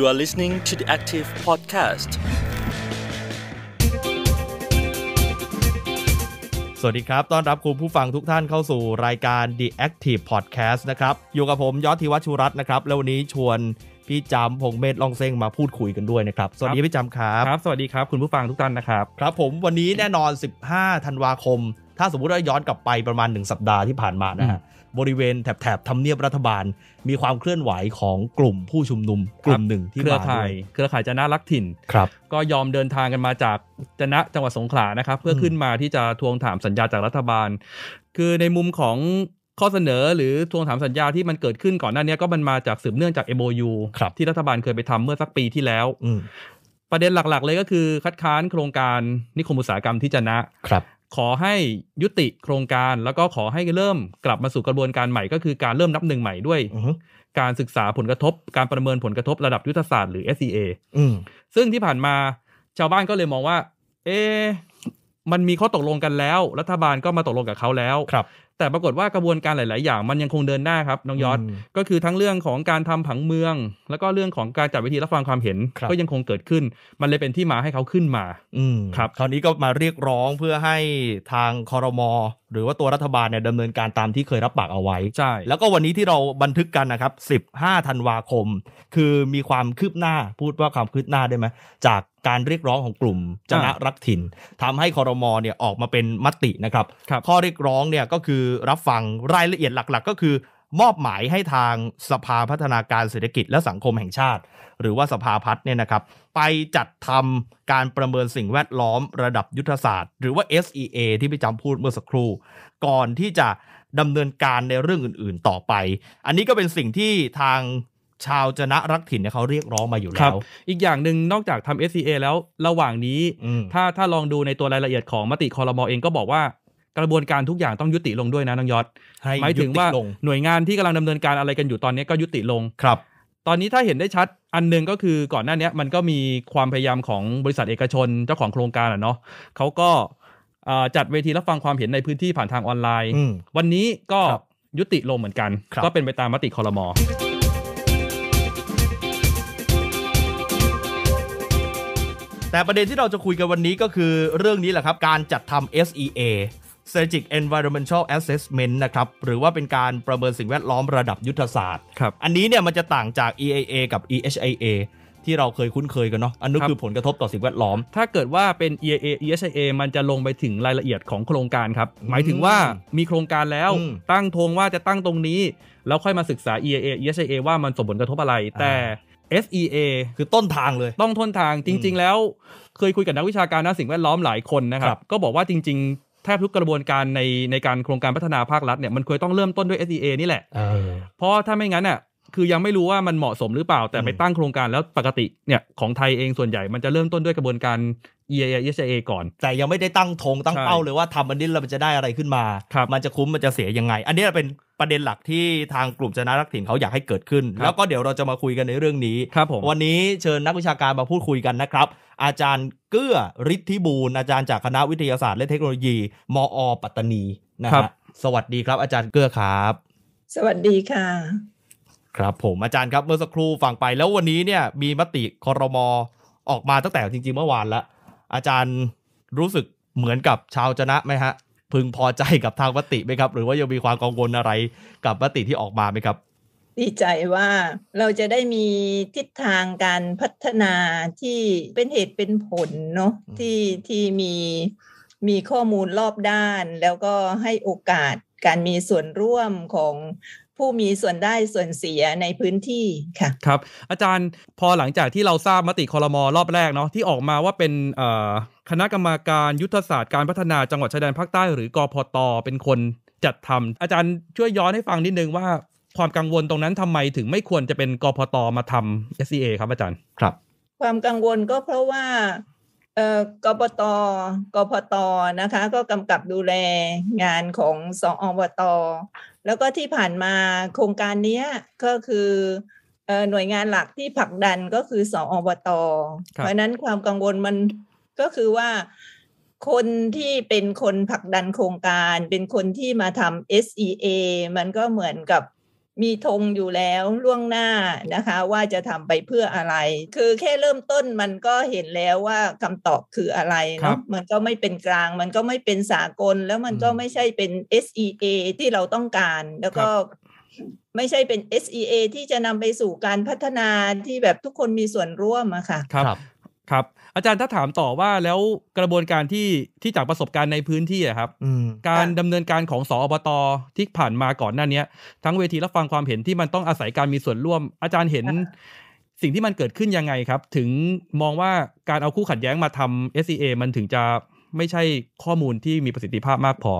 You are listening to the Active Podcast สวัสดีครับ ต้อนรับคุณผู้ฟังทุกท่านเข้าสู่รายการ The Active Podcast นะครับ อยู่กับผมยอดธีวัชุรัตน์นะครับ แล้ววันนี้ชวนพี่จำพงเมธลองเซ้งมาพูดคุยกันด้วยนะครับ สวัสดีพี่จำครับครับ สวัสดีครับคุณผู้ฟังทุกท่านนะครับ ครับผมวันนี้แน่นอน 15 ธันวาคม ถ้าสมมุติว่าย้อนกลับไปประมาณ 1 สัปดาห์ที่ผ่านมานะฮะบริเวณแถบๆทำเนียบรัฐบาล มีความเคลื่อนไหวของกลุ่มผู้ชุมนุม กลุ่มหนึ่งที่เครือข่ายเครือข่ายจะน่ารักถิ่นครับ ก็ยอมเดินทางกันมาจากจนะจังหวัดสงขลานะครับ เพื่อขึ้นมาที่จะทวงถามสัญญาจากรัฐบาล คือในมุมของข้อเสนอ หรือทวงถามสัญญาที่มันเกิดขึ้นก่อนหน้านี้ก็มันมาจากสืบเนื่องจาก MOU ที่รัฐบาลเคยไปทำเมื่อสักปีที่แล้วประเด็นหลักๆ เลยก็คือ คัดค้านโครงการนิคมอุตสาหกรรมที่จะนะครับขอให้ยุติโครงการ แล้วก็ขอให้เริ่มกลับมาสู่กระบวนการใหม่ ก็คือการเริ่มนับหนึ่งใหม่ด้วย การศึกษาผลกระทบการประเมินผลกระทบระดับยุทธศาสตร์หรือ SEA ซึ่งที่ผ่านมา ชาวบ้านก็เลยมองว่า เอมันมีข้อตกลงกันแล้วรัฐบาลก็มาตกลงกับเขาแล้วครับ แต่ปรากฏว่ากระบวนการหลาย ๆอย่างมันยังคงเดินหน้าครับน้องยอดก็คือทั้งเรื่องของการทำผังเมือง แล้วก็เรื่องของการจัดวิธีรับฟังความเห็น ก็ยังคงเกิดขึ้น มันเลยเป็นที่มาให้เขาขึ้นมา อืครับ คราวนี้ก็มาเรียกร้องเพื่อให้ทางคอรมอหรือว่าตัวรัฐบาลเนี่ยดำเนินการตามที่เคยรับปากเอาไว้ใช่แล้วก็วันนี้ที่เราบันทึกกันนะครับ 15ธันวาคมคือมีความคืบหน้าพูดว่าความคืบหน้าได้ไหมจากการเรียกร้องของกลุ่มจนะรักถิ่นทำให้คอรมอเนี่ยออกมาเป็นมตินะครับรบข้อเรียกร้องเนี่ยก็คือรับฟังรายละเอียดหลักๆ ก็คือ มอบหมายให้ทางสภาพัฒนาการเศรษฐกิจและสังคมแห่งชาติ หรือว่าสภาพัฒน์เนี่ยนะครับ ไปจัดทำการประเมินสิ่งแวดล้อมระดับยุทธศาสตร์หรือว่า SEA ที่พี่จำพูดเมื่อสักครู่ ก่อนที่จะดำเนินการในเรื่องอื่นๆ ต่อไป อันนี้ก็เป็นสิ่งที่ทางชาวจนะรักถิ่นเนี่ยเขาเรียกร้องมาอยู่แล้วอีกอย่างหนึ่งนอกจากทำ SCA แล้วระหว่างนี้ถ้าถ้าลองดูในตัวรายละเอียดของมติคอรมอเองก็บอกว่ากระบวนการทุกอย่างต้องยุติลงด้วยนะน้องยอดหมายถึงว่าหน่วยงานที่กำลังดำเนินการอะไรกันอยู่ตอนนี้ก็ยุติลงครับ ตอนนี้ถ้าเห็นได้ชัดอันหนึ่งก็คือก่อนหน้านี้มันก็มีความพยายามของบริษัทเอกชนเจ้าของโครงการอ่ะเนาะเขาก็จัดเวทีรับฟังความเห็นในพื้นที่ผ่านทางออนไลน์ วันนี้ก็ยุติลงเหมือนกัน ก็เป็นไปตามมติคอรมอแต่ประเด็นที่เราจะคุยกันวันนี้ก็คือเรื่องนี้แหละครับ การจัดทำ SEA Strategic Environmental Assessment นะครับ หรือว่าเป็นการประเมินสิ่งแวดล้อมระดับยุทธศาสตร์ อันนี้เนี่ยมันจะต่างจาก EIA กับ EHIA ที่เราเคยคุ้นเคยกันเนาะอันนี้คือผลกระทบต่อสิ่งแวดล้อม ถ้าเกิดว่าเป็น EIA EHIA มันจะลงไปถึงรายละเอียดของโครงการครับหมายถึงว่ามีโครงการแล้วตั้งธงว่าจะตั้งตรงนี้แล้วค่อยมาศึกษา EIA EHIA ว่ามันส่งผลกระทบอะไรแต่ SEA คือต้นทางเลยต้องต้นทางจริง ๆ แล้วเคยคุยกับนักวิชาการด้านสิ่งแวดล้อมหลายคนนะครับ ก็บอกว่าจริง ๆ แทบทุกกระบวนการในในการโครงการพัฒนาภาครัฐเนี่ยมันควรต้องเริ่มต้นด้วย SEA นี่แหละเพราะถ้าไม่งั้นน่ะคือยังไม่รู้ว่ามันเหมาะสมหรือเปล่าแต่ไปตั้งโครงการแล้วปกติเนี่ยของไทยเองส่วนใหญ่มันจะเริ่มต้นด้วยกระบวนการเเอชเอก่อน แต่ยังไม่ได้ตั้งธงตั้งเป้าเลยว่าทำอันนี้เราจะได้อะไรขึ้นมามันจะคุ้มมันจะเสียยังไง อันนี้เป็นประเด็นหลักที่ทางกลุ่มชนะรักถิ่นเขาอยากให้เกิดขึ้น แล้วก็เดี๋ยวเราจะมาคุยกันในเรื่องนี้ครับผมวันนี้เชิญนักวิชาการมาพูดคุยกันนะครับ อาจารย์เกื้อฤทธิบูรณ์ อาจารย์จากคณะวิทยาศาสตร์และเทคโนโลยี มอ ปัตตานีนะครับสวัสดีครับ อาจารย์เกื้อครับ สวัสดีค่ะ ครับผม อาจารย์ครับเมื่อสักครู่ฟังไป แล้ววันนี้เนี่ยมีมติคอรมอออกมาตั้งแต่จริงๆ เมื่อวานแล้วอาจารย์รู้สึกเหมือนกับชาวจนะไหมฮะ พึงพอใจกับทางมติไหมครับ หรือว่ายังมีความกังวลอะไรกับมติที่ออกมาไหมครับ ดีใจว่าเราจะได้มีทิศทางการพัฒนาที่เป็นเหตุเป็นผลเนาะที่ที่มีมีข้อมูลรอบด้านแล้วก็ให้โอกาสการมีส่วนร่วมของผู้มีส่วนได้ส่วนเสียในพื้นที่ค่ะครับ อาจารย์พอหลังจากที่เราทราบมติคอรมอรอบแรกเนาะที่ออกมาว่าเป็นคณะกรรมการยุทธศาสตร์การพัฒนาจังหวัดชายแดนภาคใต้ หรือกอพตเป็นคนจัดทำ อาจารย์ช่วยย้อนให้ฟังนิดนึงว่าความกังวลตรงนั้นทำไมถึงไม่ควรจะเป็นกอพตมาทำ SCA ครับอาจารย์ครับ ความกังวลก็เพราะว่ากปตกพตนะคะก็กำกับดูแลงานของสองอบตแล้วก็ที่ผ่านมาโครงการนี้ก็คือหน่วยงานหลักที่ผลักดันก็คือสออบตเพราะนั้นความกังวลมันก็คือว่าคนที่เป็นคนผลักดันโครงการ เป็นคนที่มาทำ SEA มันก็เหมือนกับมีธงอยู่แล้วล่วงหน้านะคะ ว่าจะทำไปเพื่ออะไร คือแค่เริ่มต้นมันก็เห็นแล้วว่าคำตอบคืออะไรเนาะมันก็ไม่เป็นกลาง มันก็ไม่เป็นสากล แล้วมันก็ไม่ใช่เป็น SEA ที่เราต้องการ แล้วก็ไม่ใช่เป็น SEA ที่จะนำไปสู่การพัฒนาที่แบบทุกคนมีส่วนร่วมอะค่ะครับครับอาจารย์ถ้าถามต่อว่าแล้วกระบวนการที่ที่จากประสบการณ์ในพื้นที่อะครับการดำเนินการของสอบตที่ผ่านมาก่อนหน้านี้ทั้งเวทีรับฟังความเห็นที่มันต้องอาศัยการมีส่วนร่วม อาจารย์เห็นสิ่งที่มันเกิดขึ้นยังไงครับ ถึงมองว่าการเอาคู่ขัดแย้งมาทำ SEA มันถึงจะไม่ใช่ข้อมูลที่มีประสิทธิภาพมากพอ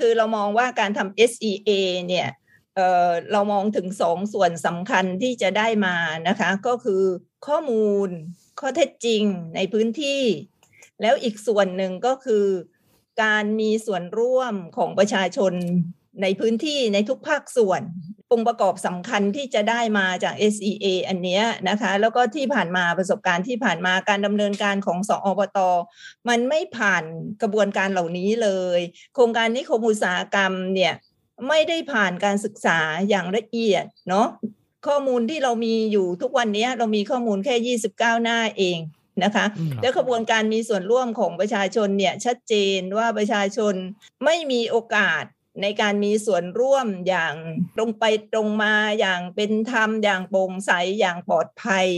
คือเรามองว่าการทำ SEA เนี่ยเเรามองถึงสองส่วนสำคัญที่จะได้มานะคะ ก็คือข้อมูลข้อเท็จจริงในพื้นที่ แล้วอีกส่วนหนึ่งก็คือการมีส่วนร่วมของประชาชน ในพื้นที่ในทุกภาคส่วนองค์ประกอบสำคัญที่จะได้มาจาก SEA อันนี้นะคะ แล้วก็ที่ผ่านมาประสบการณ์ที่ผ่านมาการดำเนินการของสออบตมันไม่ผ่านกระบวนการเหล่านี้เลย โครงการนิคมอุตสาหกรรมเนี่ยไม่ได้ผ่านการศึกษาอย่างละเอียดเนาะข้อมูลที่เรามีอยู่ทุกวันนี้เรามีข้อมูลแค่ 29 หน้าเองนะคะ และขบวนการมีส่วนร่วมของประชาชนเนี่ยชัดเจนว่าประชาชนไม่มีโอกาสในการมีส่วนร่วมอย่างตรงไปตรงมาอย่างเป็นธรรม อย่างโปร่งใสอย่างปลอดภัย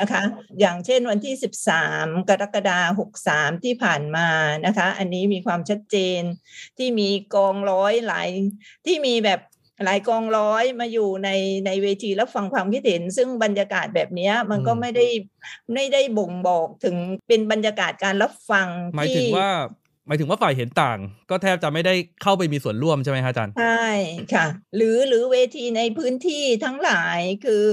นะคะอย่างเช่นวันที่ 13 กรกฎาคม63 ที่ผ่านมานะคะ อันนี้มีความชัดเจนที่มีกองร้อยหลายที่มีแบบหลายกองร้อยมาอยู่ในในเวทีแล้วฟังความคิดเห็น ซึ่งบรรยากาศแบบนี้มันก็ไม่ได้ไม่ได้บ่งบอกถึงเป็นบรรยากาศการรับฟังหมายถึงว่า หมายถึงว่าฝ่ายเห็นต่าง ก็แทบจะไม่ได้เข้าไปมีส่วนร่วมใช่ไหมคะอาจารย์ ใช่ค่ะ หรือหรือเวทีในพื้นที่ทั้งหลายคือ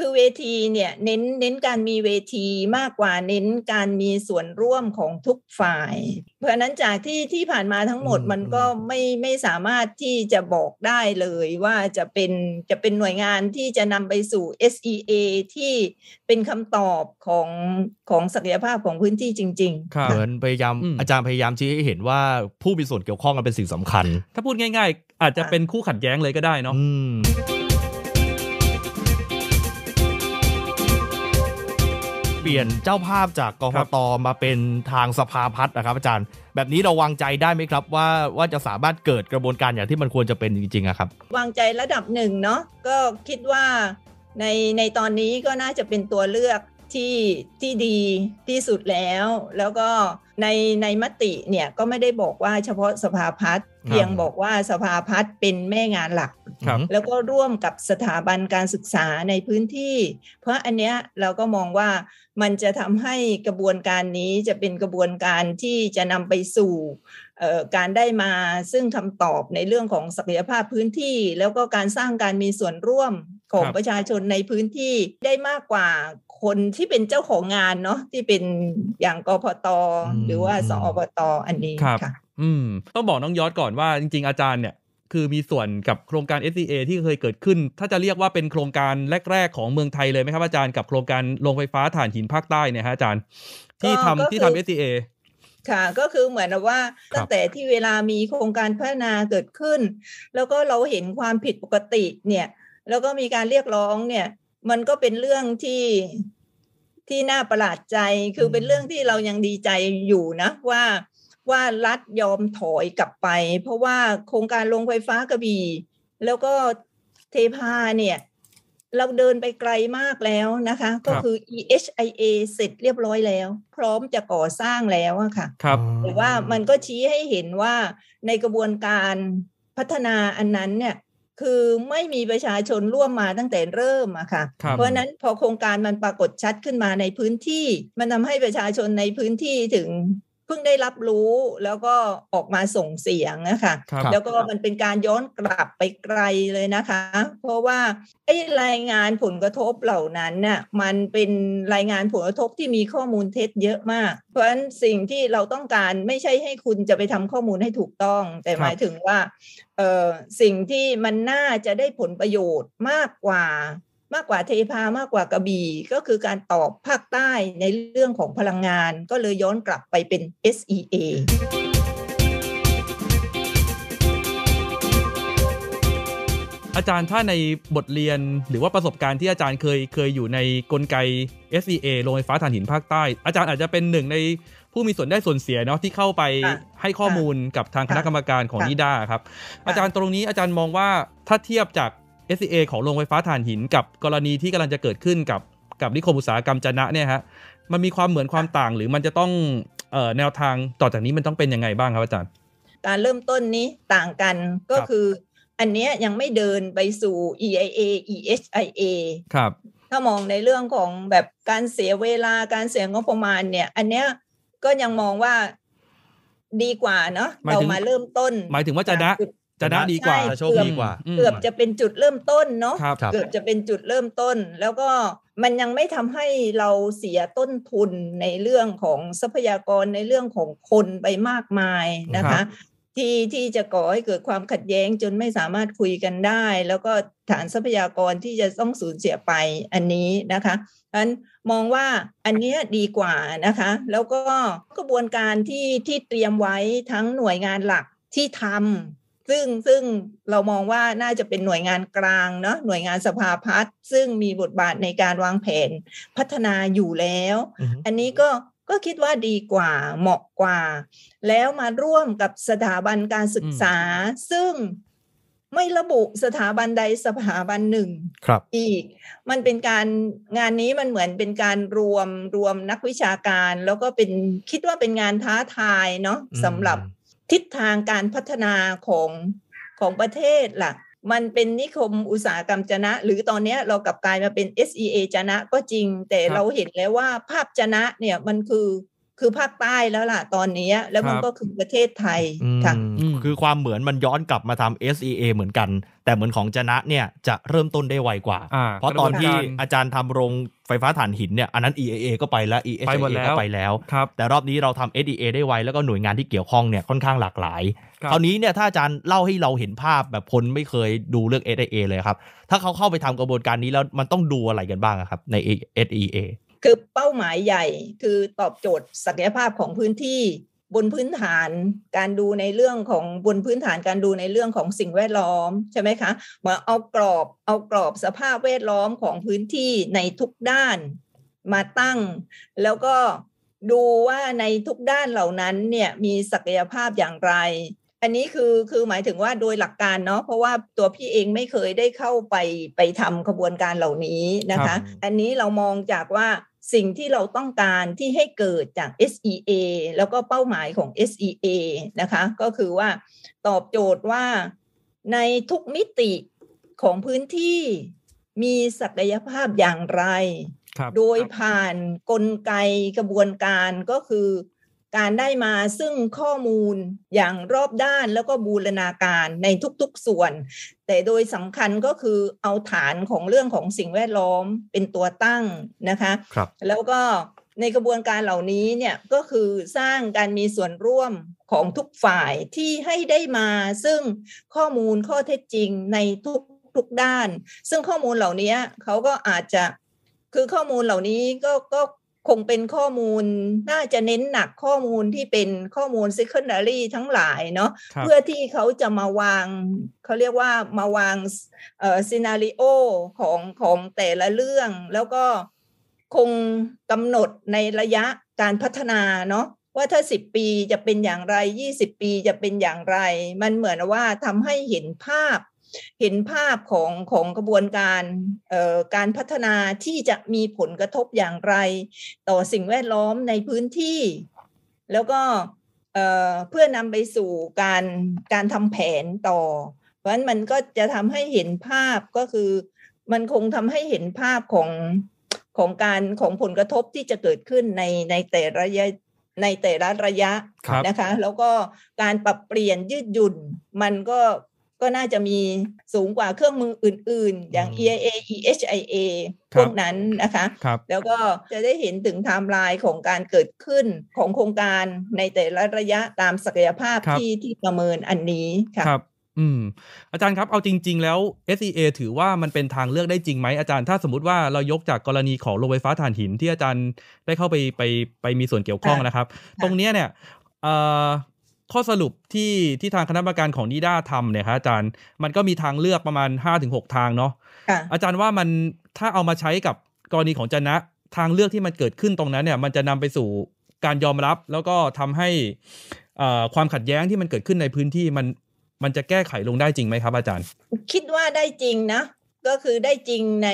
คือเวทีเนี่ยเน้นเน้นการมีเวทีมากกว่าเน้นการมีส่วนร่วมของทุกฝ่าย เพราะนั้นจากที่ที่ผ่านมาทั้งหมดมันก็ไม่ไม่สามารถที่จะบอกได้เลยว่าจะเป็นจะเป็นหน่วยงานที่จะนำไปสู่ SEA ที่เป็นคำตอบ ของของศักยภาพของพื้นที่จริงๆเหมือนพยายามอาจารย์พยายามชี้ให้เห็นว่าผู้มีส่วนเกี่ยวข้องกันเป็นสิ่งสำคัญ ถ้าพูดง่าย ๆ อาจจะเป็นคู่ขัดแย้งเลยก็ได้เนาะลี่ยนเจ้าภาพจากกรกตมาเป็นทางสภาพัฒน์นะครับ อาจารย์แบบนี้เราวางใจได้ไหมครับว่า ว่าจะสามารถเกิดกระบวนการอย่างที่มันควรจะเป็นจริงๆครับ วางใจระดับหนึ่งเนาะก็คิดว่าในในตอนนี้ก็น่าจะเป็นตัวเลือกที่ที่ดีที่สุดแล้ว แล้วก็ในในมติเนี่ยก็ไม่ได้บอกว่าเฉพาะสภาพัฒน์เพียงบอกว่าสภาพัฒน์เป็นแม่งานหลักแล้วก็ร่วมกับสถาบันการศึกษาในพื้นที่ เพราะอันเนี้ยเราก็มองว่ามันจะทำให้กระบวนการนี้จะเป็นกระบวนการที่จะนำไปสู่การได้มาซึ่งคำตอบในเรื่องของศักยภาพพื้นที่ แล้วก็การสร้างการมีส่วนร่วมของประชาชนในพื้นที่ได้มากกว่าคนที่เป็นเจ้าของงานเนาะที่เป็นอย่างกพต หรือว่าสอปตออันนี้ค่ะอืมต้องบอกน้องยอดก่อนว่าจริงๆอาจารย์เนี่ยคือมีส่วนกับโครงการ SCA ที่เคยเกิดขึ้น ถ้าจะเรียกว่าเป็นโครงการแรกๆของเมืองไทยเลยไหมครับอาจารย์กับโครงการโรงไฟฟ้าถ่านหินภาคใต้เนี่ยฮะอาจารย์ ที่ทำที่ทำ SCA ค่ะก็คือเหมือนว่า ตั้งแต่ที่เวลามีโครงการพัฒนาเกิดขึ้น แล้วก็เราเห็นความผิดปกติเนี่ย แล้วก็มีการเรียกร้อง เนี่ย มันก็เป็นเรื่องที่ที่น่าประหลาดใจคือเป็นเรื่องที่เรายังดีใจอยู่นะว่าว่ารัฐยอมถอยกลับไป เพราะว่าโครงการโรงไฟฟ้ากระบี่แล้วก็เทพาเนี่ย เราเดินไปไกลมากแล้วนะคะ ก็คือ EHIA เสร็จเรียบร้อยแล้ว พร้อมจะก่อสร้างแล้วอะค่ะครับแต่ว่ามันก็ชี้ให้เห็นว่าในกระบวนการพัฒนาอันนั้นเนี่ยคือไม่มีประชาชนร่วมมาตั้งแต่เริ่มอะค่ะ เพราะนั้นพอโครงการมันปรากฏชัดขึ้นมาในพื้นที่มันทำให้ประชาชนในพื้นที่ถึงพิ่งได้รับรู้แล้วก็ออกมาส่งเสียงนะคะคแล้วก็มันเป็นการย้อนกลับไปไกลเลยนะคะ เพราะว่าไอ้รายงานผลกระทบเหล่านั้นน่ะมันเป็นรายงานผลกระทบที่มีข้อมูลเท็จเยอะมาก เพราะฉะนั้นสิ่งที่เราต้องการไม่ใช่ให้คุณจะไปทำข้อมูลให้ถูกต้อง แต่หมายถึงว่าสิ่งที่มันน่าจะได้ผลประโยชน์มากกว่ามากกว่าเทพามากกว่ากระบี่ ก็คือการตอบภาคใต้ในเรื่องของพลังงาน ก็เลยย้อนกลับไปเป็น SEA อาจารย์ถ้าในบทเรียนหรือว่าประสบการณ์ที่อาจารย์เคยเคยอยู่ในกลไก SEA โรงไฟฟ้าถ่านหินภาคใต้ อาจารย์อาจจะเป็นหนึ่งในผู้มีส่วนได้ส่วนเสียเนาะที่เข้าไปให้ข้อมูลกับทางคณะกรรมการของนิด้าครับ อาจารย์ตรงนี้อาจารย์มองว่าถ้าเทียบจาก SCA ของโรงไฟฟ้าถ่านหินกับกรณีที่กำลังจะเกิดขึ้นกับ กับนิคมอุตสาหกรรมจนะเนี่ยฮะมันมีความเหมือนความต่างหรือมันจะต้องออแนวทางต่อจากนี้มันต้องเป็นยังไงบ้างครับอาจารย์ การเริ่มต้นนี้ต่างกันก็คือ อันเนี้ยยังไม่เดินไปสู่ EIA EHIA ครับ ถ้ามองในเรื่องของแบบการเสียเวลาการเสียงบประมาณเนี่ย อันเนี้ยก็ยังมองว่าดีกว่าเนาะเรามาเริ่มต้น หมายถึงว่าจะนะจนไดีกว่าโชคดีกว่าเกือบจะเป็นจุดเริ่มต้นเนาะ เกือบจะเป็นจุดเริ่มต้น แล้วก็มันยังไม่ทำให้เราเสียต้นทุนในเรื่องของทรัพยากรในเรื่องของคนไปมากมายนะคะ ที่ที่จะก่อให้เกิดความขัดแย้งจนไม่สามารถคุยกันได้ แล้วก็ฐานทรัพยากรที่จะต้องสูญเสียไปอันนี้นะคะอันมองว่าอันนี้ดีกว่านะคะ แล้วก็กระบวนการที่ที่เตรียมไว้ทั้งหน่วยงานหลักที่ทำซึ่งซึ่งเรามองว่าน่าจะเป็นหน่วยงานกลางเนาะหน่วยงานสภาพัฒน์ซึ่งมีบทบาทในการวางแผนพัฒนาอยู่แล้ว อันนี้ก็ก็คิดว่าดีกว่าเหมาะกว่า แล้วมาร่วมกับสถาบันการศึกษา ซึ่งไม่ระบุสถาบันใดสถาบันหนึ่งอีกมันเป็นการงานนี้มันเหมือนเป็นการรวมรวมนักวิชาการ แล้วก็เป็นคิดว่าเป็นงานท้าทายเนาะสำหรับทิศทางการพัฒนาของของประเทศล่ะ มันเป็นนิคมอุตสาหกรรมจนะ หรือตอนนี้เรากลับกลายมาเป็น SEA จนะก็จริงแต่เราเห็นแล้วว่าภาพจนะเนี่ยมันคือคือภาคใต้แล้วล่ะ ตอนนี้ แล้วมันก็คือประเทศไทยค่ะคือความเหมือนมันย้อนกลับมาทำ SEA เหมือนกัน แต่เหมือนของจนะเนี่ยจะเริ่มต้นได้ไวกว่า เพราะตอนที่อาจารย์ทำโรงไฟฟ้าถ่านหินเนี่ยอันนั้น EAA ก็ไปแล้ว ESA ก็ไปแล้วแต่รอบนี้เราทำ SEA ได้ไว แล้วก็หน่วยงานที่เกี่ยวข้องเนี่ยค่อนข้างหลากหลาย คราวนี้เนี่ยถ้าอาจารย์เล่าให้เราเห็นภาพแบบคนไม่เคยดูเรื่อง SEA เลยครับ ถ้าเขาเข้าไปทำกระบวนการนี้แล้วมันต้องดูอะไรกันบ้างครับใน SEA คือเป้าหมายใหญ่คือตอบโจทย์ศักยภาพของพื้นที่ บนพื้นฐานการดูในเรื่องของบนพื้นฐานการดูในเรื่องของสิ่งแวดล้อมใช่ไหมคะ มาเอากรอบเอากรอบสภาพแวดล้อมของพื้นที่ในทุกด้านมาตั้ง แล้วก็ดูว่าในทุกด้านเหล่านั้นเนี่ยมีศักยภาพอย่างไรอันนี้คือคือหมายถึงว่าโดยหลักการเนาะ เพราะว่าตัวพี่เองไม่เคยได้เข้าไปไปทำขบวนการเหล่านี้นะคะ อันนี้เรามองจากว่าสิ่งที่เราต้องการที่ให้เกิดจาก SEA แล้วก็เป้าหมายของ SEA นะคะก็คือว่าตอบโจทย์ว่าในทุกมิติของพื้นที่มีศักยภาพอย่างไรรโดยผ่านกลไกกระบวนการก็คือการได้มาซึ่งข้อมูลอย่างรอบด้านแล้วก็บูรณาการในทุกๆส่วน แต่โดยสำคัญก็คือเอาฐานของเรื่องของสิ่งแวดล้อมเป็นตัวตั้งนะคะคแล้วก็ในกระบวนการเหล่านี้เนี่ยก็คือสร้างการมีส่วนร่วมของทุกฝ่ายที่ให้ได้มาซึ่งข้อมูลข้อเท็จจริงในทุกทุกด้าน ซึ่งข้อมูลเหล่านี้เขาก็อาจจะคือข้อมูลเหล่านี้ก็ก็คงเป็นข้อมูลน่าจะเน้นหนักข้อมูลที่เป็นข้อมูล secondary ทั้งหลายเนาะเพื่อที่เขาจะมาวาง เขาเรียกว่ามาวางเอ่อซีนารีโอของของแต่ละเรื่อง แล้วก็คงกำหนดในระยะการพัฒนาเนาะว่าถ้าสิบปีจะเป็นอย่างไรยี่สิบปีจะเป็นอย่างไร มันเหมือนว่าทำให้เห็นภาพเห็นภาพของของกระบวนการการพัฒนาที่จะมีผลกระทบอย่างไร ต่อสิ่งแวดล้อมในพื้นที่ แล้วก็เพื่อนำไปสู่การการทำแผนต่อ เพราะฉะนั้นมันก็จะทำให้เห็นภาพก็คือมันคงทำให้เห็นภาพของของการของผลกระทบที่จะเกิดขึ้นในในแต่ระยะในแต่ละระยะนะคะ แล้วก็การปรับเปลี่ยนยืดหยุ่นมันก็ก็น่าจะมีสูงกว่าเครื่องมืออื่นๆ อย่าง EIA EHIA พวกนั้นนะคะคแล้วก็จะได้เห็นถึงไทม์ไลน์ของการเกิดขึ้นของโครงการในแต่ละระยะตามศักยภาพที่ที่ประเมินอันนี้ค่ะอืมอาจารย์ครับเอาจริงๆแล้ว SEA ถือว่ามันเป็นทางเลือกได้จริงไหมอาจารย์ถ้าสมมติว่าเรายกจากกรณีของโรงไฟฟ้าถ่านหินที่อาจารย์ได้เข้าไปไปไปมีส่วนเกี่ยวข้องนะครับ ตรงนี้เนี่ยข้อสรุปที่ที่ทางคณะกรรมการของนิด้าทำเนี่ยครับอาจารย์มันก็มีทางเลือกประมาณ 5-6 ทางเนาะอาจารย์ว่ามันถ้าเอามาใช้กับกรณีของจนะทางเลือกที่มันเกิดขึ้นตรงนั้นเนี่ยมันจะนำไปสู่การยอมรับ แล้วก็ทำให้ความขัดแย้งที่มันเกิดขึ้นในพื้นที่มันมันจะแก้ไขลงได้จริงไหมครับ อาจารย์ คิดว่าได้จริงนะ ก็คือได้จริงใน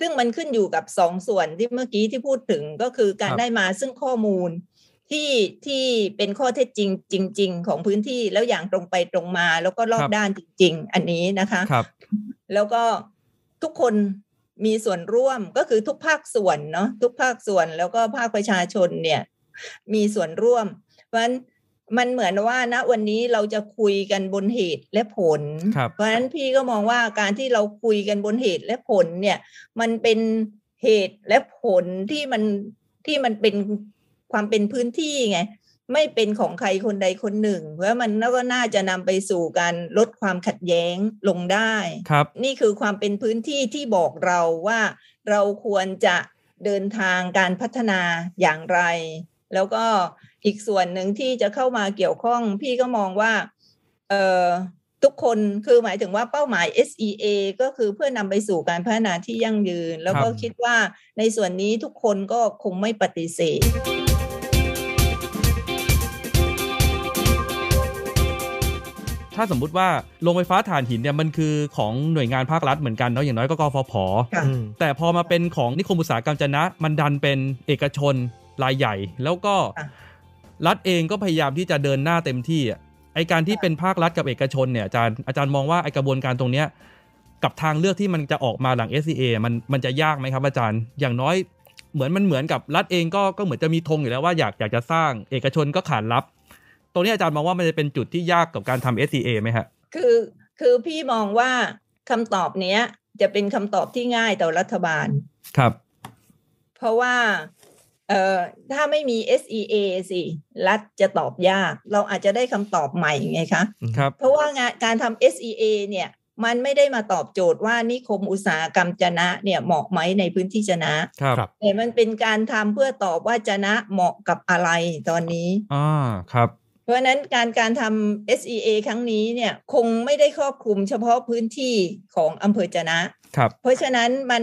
ซึ่งมันขึ้นอยู่กับสองส่วนที่เมื่อกี้ที่พูดถึงก็คือการได้มาซึ่งข้อมูลที่ที่เป็นข้อเท็จจริงจริง ๆ ของพื้นที่แล้วอย่างตรงไปตรงมาแล้วก็รอบด้านจริง ๆ อันนี้นะคะครับ แล้วก็ทุกคนมีส่วนร่วมก็คือทุกภาคส่วนเนาะทุกภาคส่วนแล้วก็ภาคประชาชนเนี่ยมีส่วนร่วมเพราะฉะนั้นมันเหมือนว่านะวันนี้เราจะคุยกันบนเหตุและผล เพราะฉะนั้นพี่ก็มองว่าการที่เราคุยกันบนเหตุและผลเนี่ย มันเป็นเหตุและผลที่มันที่มันเป็นความเป็นพื้นที่ไง ไม่เป็นของใครคนใดคนหนึ่งเพราะมันก็น่าจะนำไปสู่การลดความขัดแย้งลงได้ ครับ นี่คือความเป็นพื้นที่ที่บอกเราว่า เราควรจะเดินทางการพัฒนาอย่างไร แล้วก็อีกส่วนหนึ่งที่จะเข้ามาเกี่ยวข้อง พี่ก็มองว่าเออทุกคนคือหมายถึงว่าเป้าหมาย SEA ก็คือเพื่อนำไปสู่การพัฒนาที่ยั่งยืน แล้วก็คิดว่าในส่วนนี้ทุกคนก็คงไม่ปฏิเสธถ้าสมมุติว่าโรงไฟฟ้าถ่านหินเนี่ยมันคือของหน่วยงานภาครัฐเหมือนกันเนาะอย่างน้อยก็กฟผแต่พอมาเป็นของนิคมอุตสาหกรรมจนะมันดันเป็นเอกชนรายใหญ่แล้วก็รัฐเองก็พยายามที่จะเดินหน้าเต็มที่ไอการที่เป็นภาครัฐกับเอกชนเนี่ยอาจารย์อาจารย์มองว่าไอกระบวนการตรงเนี้ยกับทางเลือกที่มันจะออกมาหลัง SCA มันมันจะยากไหมครับอาจารย์ อย่างน้อยเหมือนมันเหมือนกับรัฐเองก็ก็เหมือนจะมีธงอยู่แล้วว่าอยากอยากจะสร้างเอกชนก็ขานรับตรงนี้อาจารย์มองว่ามันจะเป็นจุดที่ยากกับการทำ SCA ไหมฮะคือคือพี่มองว่าคำตอบเนี้ยจะเป็นคำตอบที่ง่ายต่อรัฐบาล ครับ เพราะว่าเอ่อถ้าไม่มี SEA สิรัฐจะตอบยาก เราอาจจะได้คำตอบใหม่ไงคะครับ เพราะว่างานการทำ SEA เนี่ย มันไม่ได้มาตอบโจทย์ว่านิคมอุตสาหกรรมจนะ เนี่ยเหมาะไหมในพื้นที่จนะ ครับแต่มันเป็นการทำเพื่อตอบว่าจนะเหมาะกับอะไรตอนนี้อ่าครับเพราะนั้นการการทำ SEA ครั้งนี้เนี่ยคงไม่ได้ครอบคลุมเฉพาะพื้นที่ของอำเภอจนะครับ เพราะฉะนั้นมัน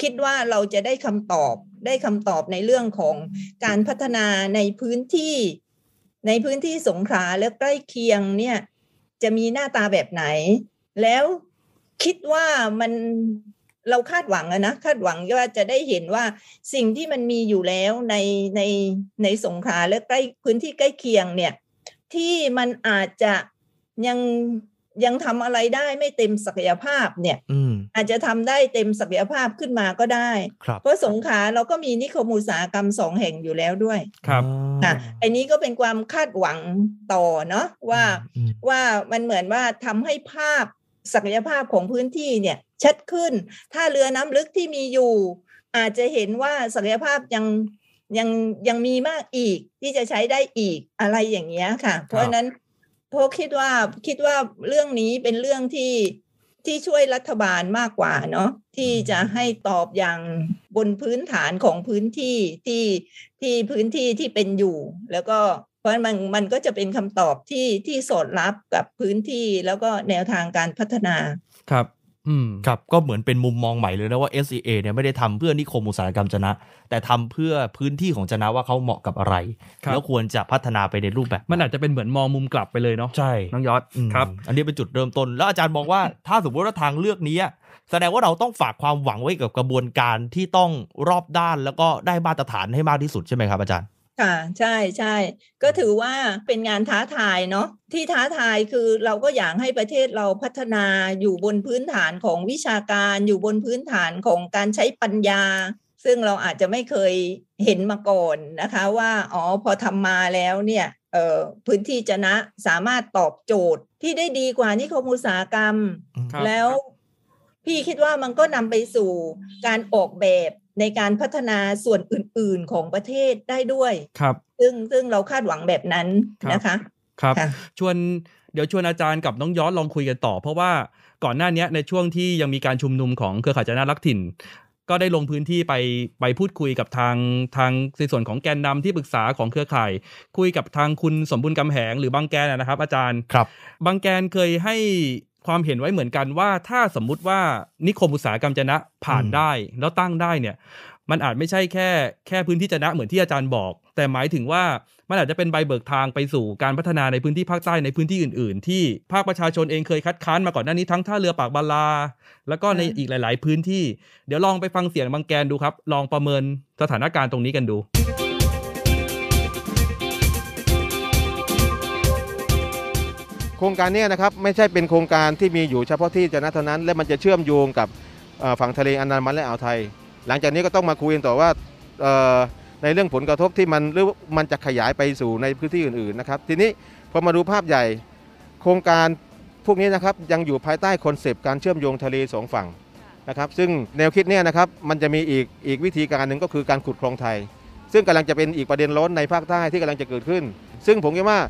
คิดว่าเราจะได้คำตอบได้คำตอบในเรื่องของการพัฒนาในพื้นที่ ในพื้นที่สงขลาและใกล้เคียงเนี่ยจะมีหน้าตาแบบไหน แล้วคิดว่ามันเราคาดหวังนะ คาดหวังว่าจะได้เห็นว่าสิ่งที่มันมีอยู่แล้วในในในสงขาและใกล้พื้นที่ใกล้เคียงเนี่ย ที่มันอาจจะยังยังทำอะไรได้ไม่เต็มศักยภาพเนี่ยอาจจะทำได้เต็มศักยภาพขึ้นมาก็ได้ เพราะสงขาเราก็มีนิคมอุตสาหกรรมสองแห่งอยู่แล้วด้วยครับค่ะอันนี้ก็เป็นความคาดหวังต่อเนาะว่าว่ามันเหมือนว่าทำให้ภาพศักยภาพของพื้นที่เนี่ยชัดขึ้น ถ้าเรือน้ำลึกที่มีอยู่ อาจจะเห็นว่าศักยภาพยังยังยังมีมากอีก ที่จะใช้ได้อีกอะไรอย่างเงี้ยค่ะ เพราะนั้นพกคิดว่าคิดว่าเรื่องนี้เป็นเรื่องที่ที่ช่วยรัฐบาลมากกว่าเนาะที่จะให้ตอบอย่างบนพื้นฐานของพื้นที่ที่ที่พื้นที่ที่เป็นอยู่ แล้วก็เพราะมันมันก็จะเป็นคำตอบที่ที่สอดรับกับพื้นที่แล้วก็แนวทางการพัฒนาครับครับก็เหมือนเป็นมุมมองใหม่เลยนะว่า SEA เนี่ยไม่ได้ทำเพื่อนิคมอุตสาหกรรมจนะแต่ทำเพื่อพื้นที่ของจนะว่าเขาเหมาะกับอะไรรแล้วควรจะพัฒนาไปในรูปแบบมันอาจจะเป็นเหมือนมองมุมกลับไปเลยเนาะใช่ น้องยอดครับอันนี้เป็นจุดเริ่มต้นแล้วอาจารย์มองว่าถ้าสมมติว่าทางเลือกนี้แสดงว่าเราต้องฝากความหวังไว้กับกระบวนการที่ต้องรอบด้าน แล้วก็ได้มาตรฐานให้มากที่สุดใช่ไหมครับอาจารย์ค่ะใช่ใช่ก็ถือว่าเป็นงานท้าทายเนาะที่ท้าทายคือเราก็อยากให้ประเทศเราพัฒนาอยู่บนพื้นฐานของวิชาการอยู่บนพื้นฐานของการใช้ปัญญา ซึ่งเราอาจจะไม่เคยเห็นมาก่อนนะคะว่า อ๋อพอทำมาแล้วเนี่ยพื้นที่จะนะสามารถตอบโจทย์ ที่ได้ดีกว่านิคมอุตสาหกรรมแล้ว พี่คิดว่ามันก็นำไปสู่การออกแบบในการพัฒนาส่วนอื่นๆของประเทศได้ด้วย ครับ ซึ่งซึ่งเราคาดหวังแบบนั้นนะคะ ครับ ชวน เดี๋ยวชวนอาจารย์กับน้องย้อนลองคุยกันต่อ เพราะว่าก่อนหน้านี้ในช่วงที่ยังมีการชุมนุมของเครือข่ายจนารักถิ่น ก็ได้ลงพื้นที่ไปไปพูดคุยกับทางทางในส่วนของแกนนำที่ปรึกษาของเครือข่าย คุยกับทางคุณสมบูรณ์กำแหงหรือบางแกนนะครับ อาจารย์ ครับ บางแกนเคยให้ความเห็นไว้เหมือนกันว่าถ้าสมมุติว่านิคมอุตสาหกรรมจะนะผ่านได้ แล้วตั้งได้เนี่ย มันอาจไม่ใช่แค่แค่พื้นที่จะนะเหมือนที่อาจารย์บอก แต่หมายถึงว่ามันอาจจะเป็นใบเบิกทางไปสู่การพัฒนาในพื้นที่ภาคใต้ ในพื้นที่อื่น ๆที่ภาคประชาชนเองเคยคัดค้านมาก่อนหน้านี้ทั้งท่าเรือปากบาลา แล้วก็ในอีกหลายๆ พื้นที่เดี๋ยวลองไปฟังเสียงบางแกนดูครับ ลองประเมินสถานการณ์ตรงนี้กันดูครงการนี้นะครับไม่ใช่เป็นโครงการที่มีอยู่เฉพาะที่จะนะเท่านั้น และมันจะเชื่อมโยงกับฝั่งทะเลอันดามันและอ่าวไทย หลังจากนี้ก็ต้องมาคุยกันต่อว่าในเรื่องผลกระทบที่มันหรือมันจะขยายไปสู่ในพื้นที่อื่นๆนะครับทีนี้พอมาดูภาพใหญ่ โครงการพวกนี้นะครับยังอยู่ภายใต้คอนเซปต์การเชื่อมโยงทะเลสองฝั่งนะครับซึ่งแนวคิดเนี่ยนะครับมันจะมีอีกอีกวิธีการหนึ่งก็คือการขุดคลองไทย ซึ่งกำลังจะเป็นอีกประเด็นร้อนในภาคใต้ที่กำลังจะเกิดขึ้น ซึ่งผมคิดว่า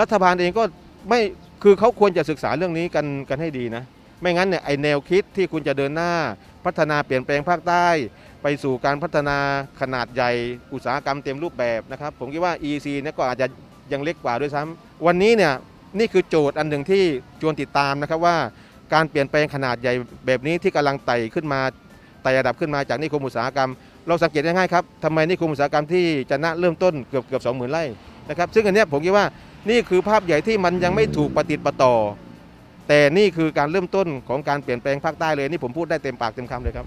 รัฐบาลเองก็ไม่คือเขาควรจะศึกษาเรื่องนี้กันกันให้ดีนะไม่งั้นเนี่ยไอแนวคิดที่คุณจะเดินหน้าพัฒนาเปลี่ยนแปลงภาคใต้ ไปสู่การพัฒนาขนาดใหญ่อุตสาหกรรมเต็มรูปแบบนะครับผมคิดว่า EC เนี่ยก็อาจจะยังเล็กกว่าด้วยซ้ำ วันนี้เนี่ยนี่คือโจทย์อันหนึ่งที่ชวนติดตามนะครับว่าการเปลี่ยนแปลงขนาดใหญ่แบบนี้ที่กำลังไต่ขึ้นมาไต่ระดับขึ้นมาจากนิคมอุตสาหกรรม เราสังเกตง่ายๆครับทำไมนิคมอุตสาหกรรมที่จะนะเริ่มต้นเกือบเกือบสองหมื่นไร่นะครับซึ่งอันนี้ผมคิดว่านี่คือภาพใหญ่ที่มันยังไม่ถูกปฏิบัติประต่อ แต่นี่คือการเริ่มต้นของการเปลี่ยนแปลงภาคใต้เลยนี่ผมพูดได้เต็มปากเต็มคำเลยครับ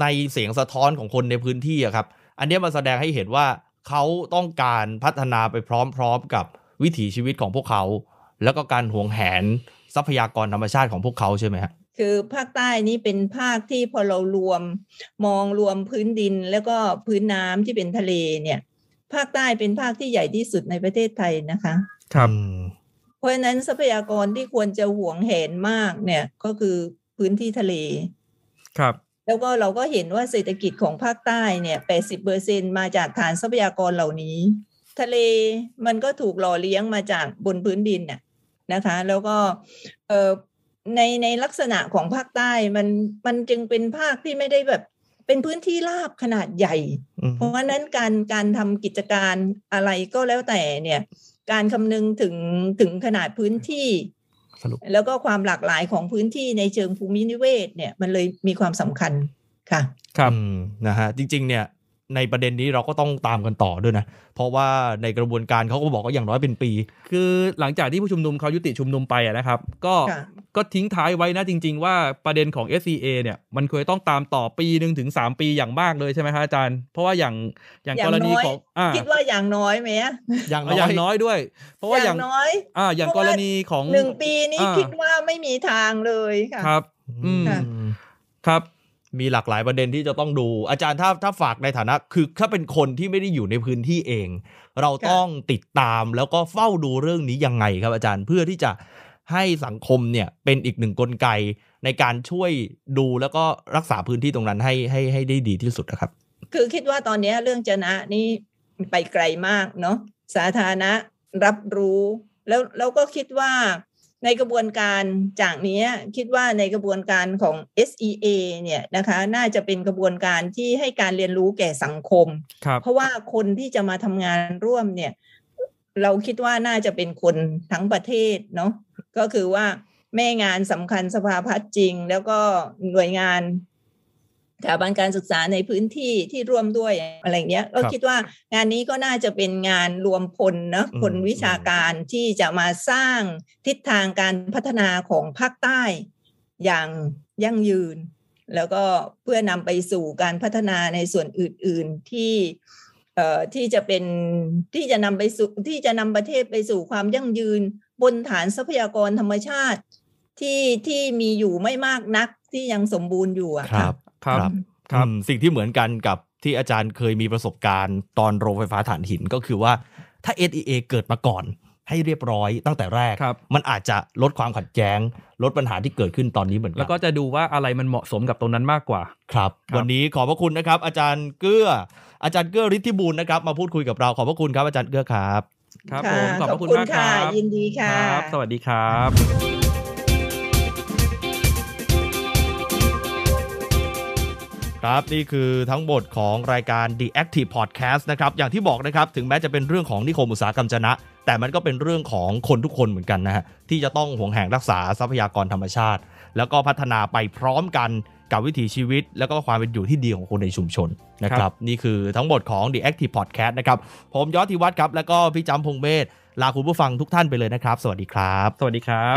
ในเสียงสะท้อนของคนในพื้นที่อะครับ อันนี้มันแสดงให้เห็นว่าเขาต้องการพัฒนาไปพร้อม ๆ กับวิถีชีวิตของพวกเขา แล้วก็การห่วงแหนทรัพยากรธรรมชาติของพวกเขาใช่ไหมครับคือภาคใต้นี้เป็นภาคที่พอเรารวมมองรวมพื้นดินแล้วก็พื้นน้ำที่เป็นทะเลเนี่ยภาคใต้เป็นภาคที่ใหญ่ที่สุดในประเทศไทยนะคะครับเพราะนั้นทรัพยากรที่ควรจะหวงเห็นมากเนี่ยก็คือพื้นที่ทะเลครับ แล้วก็เราก็เห็นว่าเศรษฐกิจของภาคใต้เนี่ยแปดสิบเปอร์เซ็นมาจากฐานทรัพยากรเหล่านี้ ทะเลมันก็ถูกหล่อเลี้ยงมาจากบนพื้นดินเนี่ยนะคะ แล้วก็ในในลักษณะของภาคใต้มันมันจึงเป็นภาคที่ไม่ได้แบบเป็นพื้นที่ราบขนาดใหญ่ เพราะฉะนั้นการการทำกิจการอะไรก็แล้วแต่เนี่ยการคำนึงถึงถึงขนาดพื้นที่ แล้วก็ความหลากหลายของพื้นที่ในเชิงภูมินิเวศเนี่ยมันเลยมีความสำคัญ ค่ะครับนะฮะจริง ๆ เนี่ยในประเด็นนี้เราก็ต้องตามกันต่อด้วยนะ เพราะว่าในกระบวนการเขาก็บอกว่าอย่างน้อยเป็นปี คือหลังจากที่ผู้ชุมนุมเขายุติชุมนุมไปนะครับ ก็ก็ทิ้งท้ายไว้นะ จริง ๆ ว่าประเด็นของ SCA เนี่ยมันเคยต้องตามต่อปีหนึ่งถึงสามปีอย่างมากเลยใช่ไหมครับอาจารย์ เพราะว่าอย่างอย่างกรณีของคิดว่าอย่างน้อยไหมอย่างอยอย่างน้อยด้วย เพราะว่าอย่างน้อย อ่า อย่างกรณีของหนึ่งปีนี้คิดว่าไม่มีทางเลยค่ะครับ อืมครับมีหลากหลายประเด็นที่จะต้องดู อาจารย์ถ้าถ้าฝากในฐานะคือถ้าเป็นคนที่ไม่ได้อยู่ในพื้นที่เอง เราต้องติดตามแล้วก็เฝ้าดูเรื่องนี้ยังไงครับอาจารย์เพื่อที่จะให้สังคมเนี่ย เป็นอีกหนึ่งกลไก ในการช่วยดูแล้วก็รักษาพื้นที่ตรงนั้นให้ให้ให้ได้ดีที่สุดนะครับ คือคิดว่าตอนนี้เรื่องชนะนี่ไปไกลมากเนาะสาธารณะรับรู้ แล้วเราก็คิดว่าในกระบวนการจากนี้คิดว่าในกระบวนการของ SEA เนี่ยนะคะน่าจะเป็นกระบวนการที่ให้การเรียนรู้แก่สังคมคเพราะว่าคนที่จะมาทำงานร่วมเนี่ยเราคิดว่าน่าจะเป็นคนทั้งประเทศเนาะก็คือว่าแม่งานสำคัญสภาพัฒน์จริง แล้วก็หน่วยงานสถาบันการศึกษาในพื้นที่ที่ร่วมด้วยอะไรเงี้ยก็คิดว่างานนี้ก็น่าจะเป็นงานรวมพลนะคนวิชาการที่จะมาสร้างทิศทางการพัฒนาของภาคใต้อย่างยั่งยืน แล้วก็เพื่อนำไปสู่การพัฒนาในส่วนอื่นๆที่เอ่อที่จะเป็นที่จะนำไปสู่ที่จะนำประเทศไปสู่ความยั่งยืนบนฐานทรัพยากรธรรมชาติที่ที่มีอยู่ไม่มากนักที่ยังสมบูรณ์อยู่อะครับครับครับ สิ่งที่เหมือนกันกับที่อาจารย์เคยมีประสบการณ์ตอนโรงไฟฟ้าถ่านหินก็คือว่าถ้า SEA เกิดมาก่อนให้เรียบร้อยตั้งแต่แรกรมันอาจจะลดความขัดแย้ง ลดปัญหาที่เกิดขึ้นตอนนี้เหมือนกัน แล้วก็จะดูว่าอะไรมันเหมาะสมกับตรงนั้นมากกว่าครับรบวันนี้ขอบพระคุณนะครับ อาจารย์เกื้อ อาจารย์เกื้อฤทธิบุญนะครับ มาพูดคุยกับเราขอบพระคุณครับอาจารย์เกื้อครับ ครับผมขอบพระคุณมากครับยินดีค่ะสวัสดีครับครับนี่คือทั้งหมดของรายการ The Active Podcast นะครับอย่างที่บอกนะครับถึงแม้จะเป็นเรื่องของนิคมอุตสาหกรรมจนะ แต่มันก็เป็นเรื่องของคนทุกคนเหมือนกันนะฮะที่จะต้องห่วงแหงรักษาทรัพยากรธรรมชาติ แล้วก็พัฒนาไปพร้อมกันกับวิถีชีวิต แล้วก็ความเป็นอยู่ที่ดีของคนในชุมชนนะครับ นี่คือทั้งหมดของ The Active Podcast นะครับผมยอดธิวัฒน์ครับแล้วก็พี่จำพงเมธลาคุณผู้ฟังทุกท่านไปเลยนะครับสวัสดีครับสวัสดีครับ